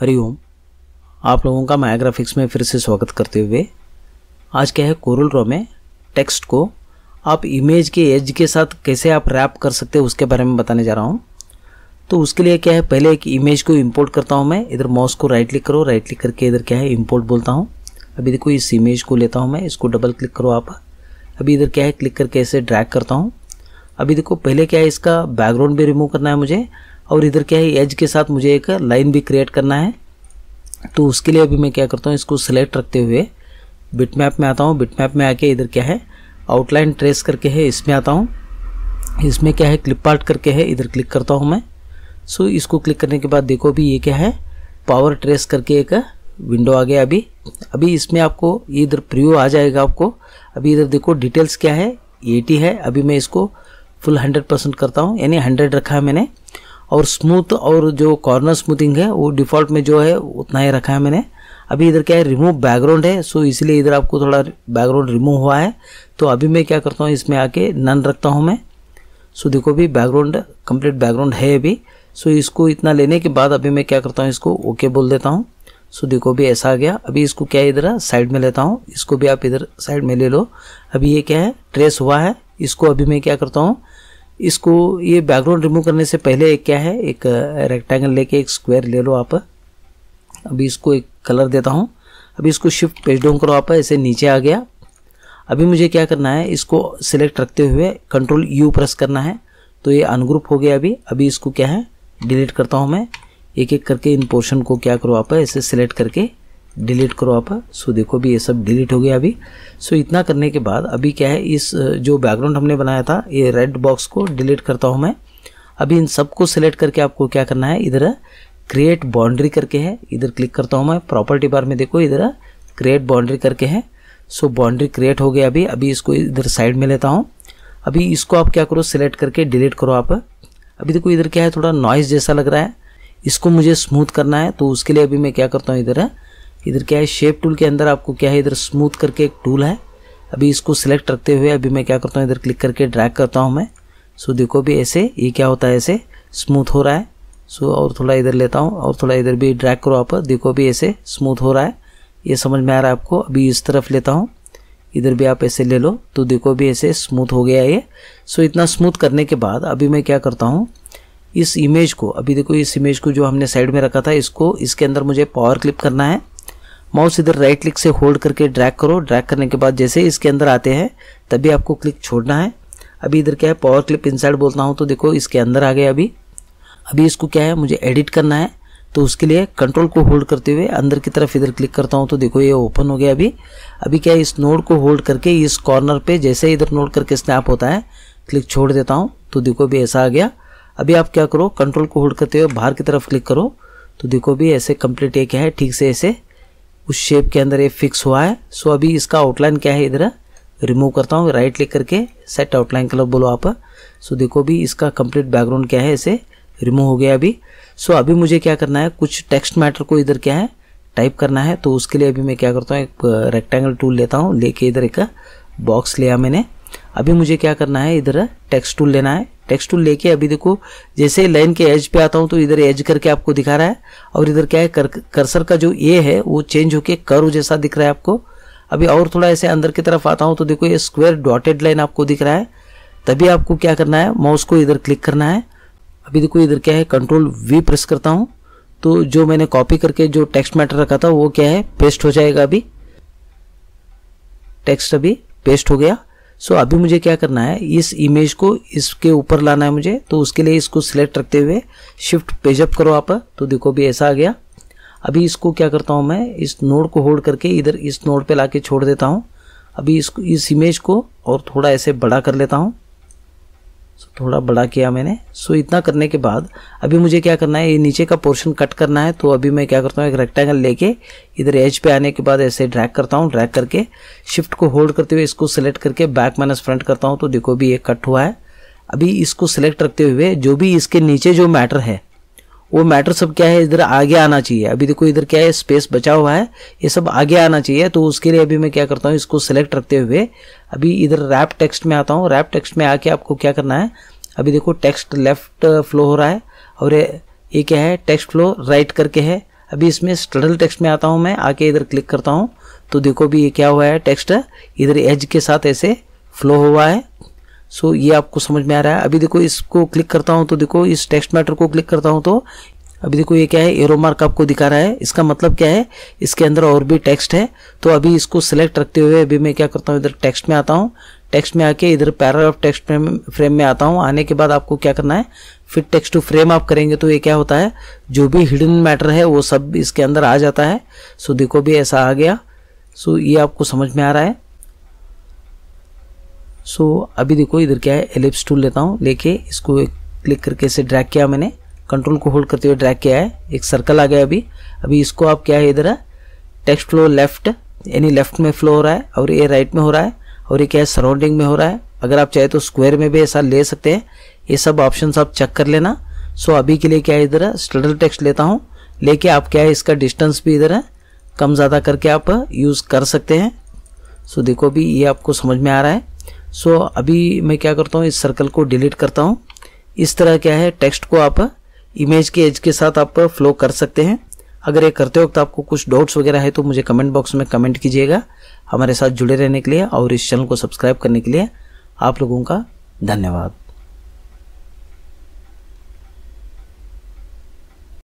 हरिओम आप लोगों का मायाग्राफिक्स में फिर से स्वागत करते हुए आज क्या है कोरल रॉ में टेक्स्ट को आप इमेज के एज के साथ कैसे आप रैप कर सकते हैं उसके बारे में बताने जा रहा हूँ तो उसके लिए क्या है पहले एक इमेज को इंपोर्ट करता हूँ मैं इधर माउस को राइट क्लिक करो राइट क्लिक करके इधर क्या है इम्पोर्ट बोलता हूँ अभी देखो इस इमेज को लेता हूँ मैं इसको डबल क्लिक करो आप अभी इधर क्या है क्लिक करके ऐसे ड्रैक करता हूँ अभी देखो पहले क्या है इसका बैकग्राउंड भी रिमूव करना है मुझे और इधर क्या है एज के साथ मुझे एक लाइन भी क्रिएट करना है तो उसके लिए अभी मैं क्या करता हूँ इसको सेलेक्ट रखते हुए बिट मैप में आता हूँ बिट मैप में आके इधर क्या है आउटलाइन ट्रेस करके है इसमें आता हूँ इसमें क्या है क्लिप पार्ट करके है इधर क्लिक करता हूँ मैं सो इसको क्लिक करने के बाद देखो अभी ये क्या है पावर ट्रेस करके एक विंडो आ गया अभी अभी इसमें आपको इधर प्रियो आ जाएगा आपको अभी इधर देखो डिटेल्स क्या है एटी है अभी मैं इसको फुल हंड्रेड परसेंट करता हूँ यानी हंड्रेड रखा है मैंने और स्मूथ और जो कॉर्नर स्मूथिंग है वो डिफ़ॉल्ट में जो है उतना ही रखा है मैंने अभी इधर क्या है रिमूव बैकग्राउंड है सो इसलिए इधर आपको थोड़ा बैकग्राउंड रिमूव हुआ है तो अभी मैं क्या करता हूँ इसमें आके नन रखता हूँ मैं सो देखो भी बैकग्राउंड कंप्लीट बैकग्राउंड है अभी सो इसको इतना लेने के बाद अभी मैं क्या करता हूँ इसको ओके बोल देता हूँ सो देखो भी ऐसा आ गया अभी इसको क्या इधर साइड में लेता हूँ इसको भी आप इधर साइड में ले लो अभी ये क्या है ट्रेस हुआ है इसको अभी मैं क्या करता हूँ इसको ये बैकग्राउंड रिमूव करने से पहले एक क्या है एक रेक्टेंगल लेके एक स्क्वायर ले लो आप अभी इसको एक कलर देता हूँ अभी इसको शिफ्ट पेज डाउन करो आप ऐसे नीचे आ गया अभी मुझे क्या करना है इसको सिलेक्ट रखते हुए कंट्रोल यू प्रेस करना है तो ये अनग्रुप हो गया अभी अभी इसको क्या है डिलीट करता हूँ मैं एक एक करके इन पोर्शन को क्या करो आप ऐसे सिलेक्ट करके डिलीट करो आप हाँ। सो देखो भी ये सब डिलीट हो गया अभी सो इतना करने के बाद अभी क्या है इस जो बैकग्राउंड हमने बनाया था ये रेड बॉक्स को डिलीट करता हूँ मैं अभी इन सबको सिलेक्ट करके आपको क्या करना है इधर क्रिएट बाउंड्री करके है इधर क्लिक करता हूँ मैं प्रॉपर्टी बार में देखो इधर क्रिएट बाउंड्री करके है सो बाउंड्री क्रिएट हो गया अभी अभी इसको इधर साइड में लेता हूँ अभी इसको आप क्या करो सिलेक्ट करके डिलीट करो आप अभी देखो इधर क्या है थोड़ा नॉइज जैसा लग रहा है इसको मुझे स्मूथ करना है तो उसके लिए अभी मैं क्या करता हूँ इधर है इधर क्या है शेप टूल के अंदर आपको क्या है इधर स्मूथ करके एक टूल है अभी इसको सिलेक्ट रखते हुए अभी मैं क्या करता हूँ इधर क्लिक करके ड्रैग करता हूँ मैं सो देखो भी ऐसे ये क्या होता है ऐसे स्मूथ हो रहा है सो और थोड़ा इधर लेता हूँ और थोड़ा इधर भी ड्रैग करो आप देखो भी ऐसे स्मूथ हो रहा है ये समझ में आ रहा है आपको अभी इस तरफ लेता हूँ इधर भी आप ऐसे ले लो तो देखो भी ऐसे स्मूथ हो गया ये सो इतना स्मूथ करने के बाद अभी मैं क्या करता हूँ इस इमेज को अभी देखो इस इमेज को जो हमने साइड में रखा था इसको इसके अंदर मुझे पावर क्लिप करना है माउस इधर राइट क्लिक से होल्ड करके ड्रैग करो ड्रैग करने के बाद जैसे इसके अंदर आते हैं तभी आपको क्लिक छोड़ना है अभी इधर क्या है पावर क्लिप इनसाइड बोलता हूँ तो देखो इसके अंदर आ गया अभी अभी इसको क्या है मुझे एडिट करना है तो उसके लिए कंट्रोल को होल्ड करते हुए अंदर की तरफ इधर क्लिक करता हूँ तो देखो ये ओपन हो गया अभी अभी क्या है इस नोड को होल्ड करके इस कॉर्नर पे जैसे इधर नोड करके स्नैप होता है क्लिक छोड़ देता हूँ तो देखो भी ऐसा आ गया अभी आप क्या करो कंट्रोल को होल्ड करते हुए बाहर की तरफ क्लिक करो तो देखो भी ऐसे कंप्लीट एक है ठीक से ऐसे उस शेप के अंदर ये फिक्स हुआ है सो अभी इसका आउटलाइन क्या है इधर रिमूव करता हूँ राइट क्लिक करके सेट आउटलाइन कलर बोलो आप सो देखो भी इसका कंप्लीट बैकग्राउंड क्या है इसे रिमूव हो गया अभी सो अभी मुझे क्या करना है कुछ टेक्स्ट मैटर को इधर क्या है टाइप करना है तो उसके लिए अभी मैं क्या करता हूँ एक रेक्टेंगल टूल लेता हूँ लेके इधर एक बॉक्स लिया मैंने अभी मुझे क्या करना है इधर टेक्स्ट टूल लेना है टेक्स्ट टूल लेके अभी देखो जैसे लाइन के एज पे आता हूँ तो इधर एज करके आपको दिखा रहा है और इधर क्या है कर, कर्सर का जो ये है वो चेंज होके कर्व जैसा दिख रहा है आपको अभी और थोड़ा ऐसे अंदर की तरफ आता हूँ तो देखो ये स्क्वायर डॉटेड लाइन आपको दिख रहा है तभी आपको क्या करना है माउस को इधर क्लिक करना है अभी देखो इधर क्या है कंट्रोल वी प्रेस करता हूँ तो जो मैंने कॉपी करके जो टेक्स्ट मैटर रखा था वो क्या है पेस्ट हो जाएगा अभी टेक्स्ट अभी पेस्ट हो गया सो so, अभी मुझे क्या करना है इस इमेज को इसके ऊपर लाना है मुझे तो उसके लिए इसको सिलेक्ट रखते हुए शिफ्ट पेजअप करो आप तो देखो भी ऐसा आ गया अभी इसको क्या करता हूँ मैं इस नोड को होल्ड करके इधर इस नोड पे लाके छोड़ देता हूँ अभी इसको इस इमेज को और थोड़ा ऐसे बड़ा कर लेता हूँ सो थोड़ा बड़ा किया मैंने सो इतना करने के बाद अभी मुझे क्या करना है ये नीचे का पोर्शन कट करना है तो अभी मैं क्या करता हूँ एक रेक्टेंगल लेके इधर एज पे आने के बाद ऐसे ड्रैग करता हूँ ड्रैग करके शिफ्ट को होल्ड करते हुए इसको सिलेक्ट करके बैक माइनस फ्रंट करता हूँ तो देखो भी ये कट हुआ है अभी इसको सिलेक्ट रखते हुए जो भी इसके नीचे जो मैटर है वो मैटर सब क्या है इधर आगे आना चाहिए अभी देखो इधर क्या है स्पेस बचा हुआ है ये सब आगे आना चाहिए तो उसके लिए अभी मैं क्या करता हूँ इसको सेलेक्ट रखते हुए अभी इधर रैप टेक्स्ट में आता हूँ रैप टेक्स्ट में आके आपको क्या करना है अभी देखो टेक्स्ट लेफ्ट फ्लो हो रहा है और ये क्या है टेक्स्ट फ्लो राइट करके है अभी इसमें स्ट्रडल टेक्स्ट में आता हूँ मैं आके इधर क्लिक करता हूँ तो देखो अभी ये क्या हुआ है टेक्स्ट इधर एज के साथ ऐसे फ्लो हुआ है सो ये आपको समझ में आ रहा है अभी देखो इसको क्लिक करता हूँ तो देखो इस टेक्स्ट मैटर को क्लिक करता हूँ तो अभी देखो ये क्या है एरो मार्क आपको दिखा रहा है इसका मतलब क्या है इसके अंदर और भी टेक्स्ट है तो अभी इसको सिलेक्ट रखते हुए अभी मैं क्या करता हूँ इधर टेक्स्ट में आता हूँ टेक्स्ट में आके इधर पैराग्राफ टेक्स्ट फ्रेम में आता हूँ आने के बाद आपको क्या करना है फिर टेक्स्ट टू फ्रेम आप करेंगे तो ये क्या होता है जो भी हिडन मैटर है वो सब इसके अंदर आ जाता है सो देखो भी ऐसा आ गया सो ये आपको समझ में आ रहा है सो so, अभी देखो इधर क्या है एलिप्स टूल लेता हूँ लेके इसको क्लिक करके इसे ड्रैग किया मैंने कंट्रोल को होल्ड करते हुए ड्रैग किया है एक सर्कल आ गया अभी अभी इसको आप क्या है इधर टेक्स्ट फ्लो लेफ्ट यानी लेफ्ट में फ्लो हो रहा है और ये राइट में हो रहा है और ये क्या है सराउंडिंग में हो रहा है अगर आप चाहे तो स्क्वायर में भी ऐसा ले सकते हैं ये सब ऑप्शन आप चेक कर लेना सो अभी के लिए क्या है इधर स्टडल टेक्स्ट लेता हूँ लेके आप क्या है इसका डिस्टेंस भी इधर कम ज़्यादा करके आप यूज़ कर सकते हैं सो देखो भी ये आपको समझ में आ रहा है सो so, अभी मैं क्या करता हूँ इस सर्कल को डिलीट करता हूँ इस तरह क्या है टेक्स्ट को आप इमेज के एज के साथ आप फ्लो कर सकते हैं अगर ये करते वक्त आपको कुछ डाउट्स वगैरह है तो मुझे कमेंट बॉक्स में कमेंट कीजिएगा हमारे साथ जुड़े रहने के लिए और इस चैनल को सब्सक्राइब करने के लिए आप लोगों का धन्यवाद